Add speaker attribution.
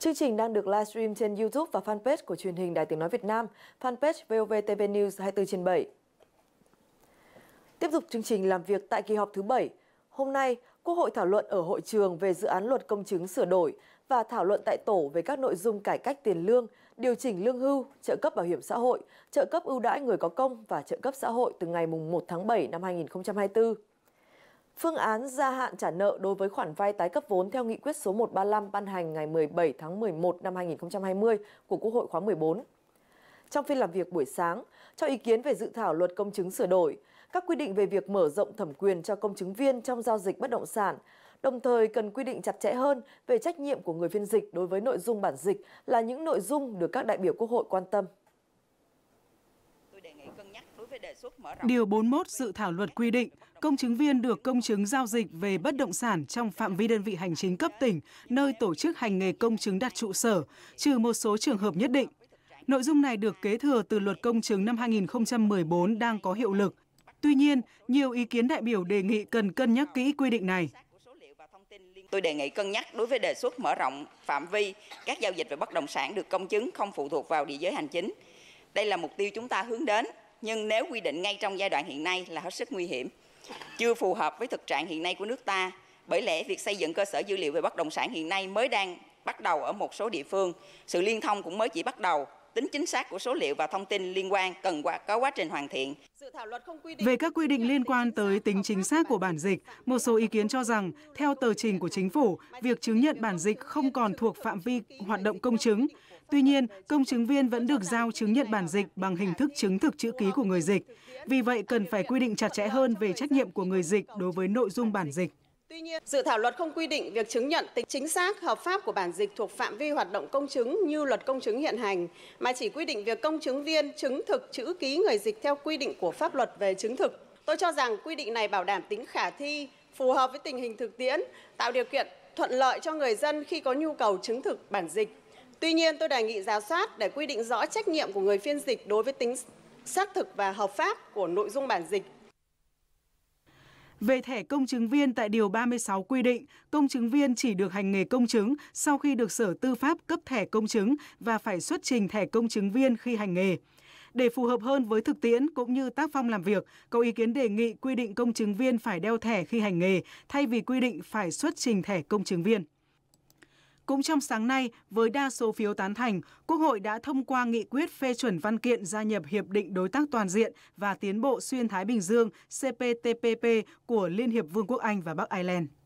Speaker 1: Chương trình đang được livestream trên YouTube và fanpage của truyền hình Đài Tiếng Nói Việt Nam, fanpage VOV TV News 24 trên 7. Tiếp tục chương trình làm việc tại kỳ họp thứ 7. Hôm nay, Quốc hội thảo luận ở hội trường về dự án luật công chứng sửa đổi và thảo luận tại tổ về các nội dung cải cách tiền lương, điều chỉnh lương hưu, trợ cấp bảo hiểm xã hội, trợ cấp ưu đãi người có công và trợ cấp xã hội từ ngày 1 tháng 7 năm 2024. Phương án gia hạn trả nợ đối với khoản vay tái cấp vốn theo nghị quyết số 135 ban hành ngày 17 tháng 11 năm 2020 của Quốc hội khóa 14. Trong phiên làm việc buổi sáng, cho ý kiến về dự thảo luật công chứng sửa đổi, các quy định về việc mở rộng thẩm quyền cho công chứng viên trong giao dịch bất động sản, đồng thời cần quy định chặt chẽ hơn về trách nhiệm của người phiên dịch đối với nội dung bản dịch là những nội dung được các đại biểu Quốc hội quan tâm.
Speaker 2: Điều 41 dự thảo luật quy định, công chứng viên được công chứng giao dịch về bất động sản trong phạm vi đơn vị hành chính cấp tỉnh, nơi tổ chức hành nghề công chứng đặt trụ sở, trừ một số trường hợp nhất định. Nội dung này được kế thừa từ luật công chứng năm 2014 đang có hiệu lực. Tuy nhiên, nhiều ý kiến đại biểu đề nghị cần cân nhắc kỹ quy định này.
Speaker 3: Tôi đề nghị cân nhắc đối với đề xuất mở rộng phạm vi các giao dịch về bất động sản được công chứng không phụ thuộc vào địa giới hành chính đây là mục tiêu chúng ta hướng đến, nhưng nếu quy định ngay trong giai đoạn hiện nay là hết sức nguy hiểm, chưa phù hợp với thực trạng hiện nay của nước ta. Bởi lẽ việc xây dựng cơ sở dữ liệu về bất động sản hiện nay mới đang bắt đầu ở một số địa phương, sự liên thông cũng mới chỉ bắt đầu tính chính xác của số liệu và thông tin liên quan cần qua có quá trình hoàn thiện.
Speaker 2: Về các quy định liên quan tới tính chính xác của bản dịch, một số ý kiến cho rằng, theo tờ trình của chính phủ, việc chứng nhận bản dịch không còn thuộc phạm vi hoạt động công chứng. Tuy nhiên, công chứng viên vẫn được giao chứng nhận bản dịch bằng hình thức chứng thực chữ ký của người dịch. Vì vậy, cần phải quy định chặt chẽ hơn về trách nhiệm của người dịch đối với nội dung bản dịch.
Speaker 4: Tuy nhiên, dự thảo luật không quy định việc chứng nhận tính chính xác, hợp pháp của bản dịch thuộc phạm vi hoạt động công chứng như luật công chứng hiện hành, mà chỉ quy định việc công chứng viên chứng thực chữ ký người dịch theo quy định của pháp luật về chứng thực. Tôi cho rằng quy định này bảo đảm tính khả thi, phù hợp với tình hình thực tiễn, tạo điều kiện thuận lợi cho người dân khi có nhu cầu chứng thực bản dịch. Tuy nhiên, tôi đề nghị giả soát để quy định rõ trách nhiệm của người phiên dịch đối với tính
Speaker 2: xác thực và hợp pháp của nội dung bản dịch về thẻ công chứng viên tại Điều 36 quy định, công chứng viên chỉ được hành nghề công chứng sau khi được Sở Tư pháp cấp thẻ công chứng và phải xuất trình thẻ công chứng viên khi hành nghề. Để phù hợp hơn với thực tiễn cũng như tác phong làm việc, có ý kiến đề nghị quy định công chứng viên phải đeo thẻ khi hành nghề thay vì quy định phải xuất trình thẻ công chứng viên. Cũng trong sáng nay, với đa số phiếu tán thành, Quốc hội đã thông qua nghị quyết phê chuẩn văn kiện gia nhập Hiệp định Đối tác Toàn diện và Tiến bộ Xuyên Thái Bình Dương CPTPP của Liên hiệp Vương quốc Anh và Bắc Ireland.